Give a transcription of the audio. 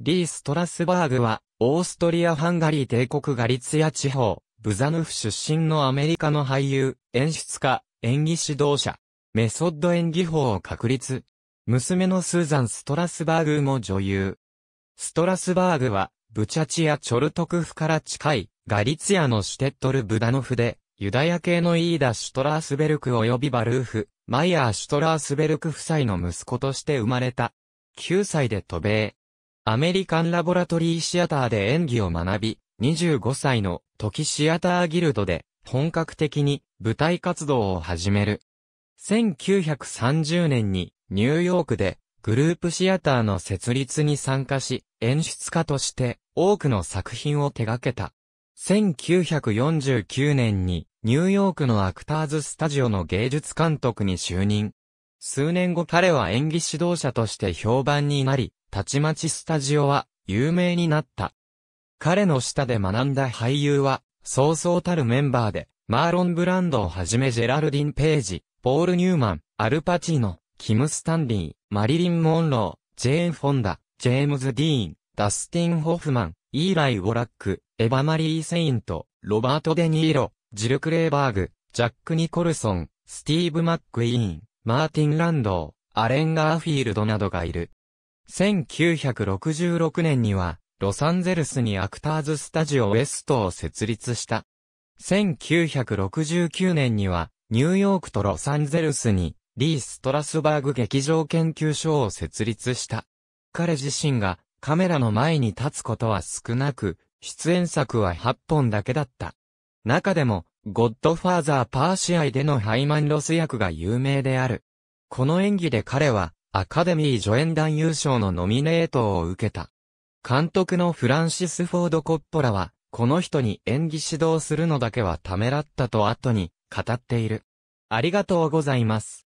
リー・ストラスバーグは、オーストリア・ハンガリー帝国ガリツィア地方、ブザヌフ出身のアメリカの俳優、演出家、演技指導者、メソッド演技法を確立。娘のスーザン・ストラスバーグも女優。ストラスバーグは、ブチャチア・チョルトクフから近い、ガリツィアのシュテットル・ブダノフで、ユダヤ系のイーダ・シュトラースベルク及びバルーフ、マイヤー・シュトラースベルク夫妻の息子として生まれた。9歳で渡米。アメリカンラボラトリーシアターで演技を学び、25歳の時シアターギルドで本格的に舞台活動を始める。1930年にニューヨークでグループシアターの設立に参加し、演出家として多くの作品を手掛けた。1949年にニューヨークのアクターズスタジオの芸術監督に就任。数年後彼は演技指導者として評判になり、たちまちスタジオは有名になった。彼の下で学んだ俳優は、そうそうたるメンバーで、マーロン・ブランドをはじめジェラルディン・ページ、ポール・ニューマン、アルパチーノ、キム・スタンリー、マリリン・モンロー、ジェーン・フォンダ、ジェームズ・ディーン、ダスティン・ホフマン、イーライ・ウォラック、エヴァ・マリー・セイント、ロバート・デ・ニーロ、ジル・クレーバーグ、ジャック・ニコルソン、スティーブ・マック・イーン、マーティン・ランドー、アレン・ガーフィールドなどがいる。1966年には、ロサンゼルスにアクターズスタジオウエストを設立した。1969年には、ニューヨークとロサンゼルスに、リー・ストラスバーグ劇場研究所を設立した。彼自身が、カメラの前に立つことは少なく、出演作は8本だけだった。中でも、ゴッドファーザーパーシアイでのハイマンロス役が有名である。この演技で彼は、アカデミー助演男優賞のノミネートを受けた。監督のフランシス・フォード・コッポラは、この人に演技指導するのだけはためらったと後に語っている。ありがとうございます。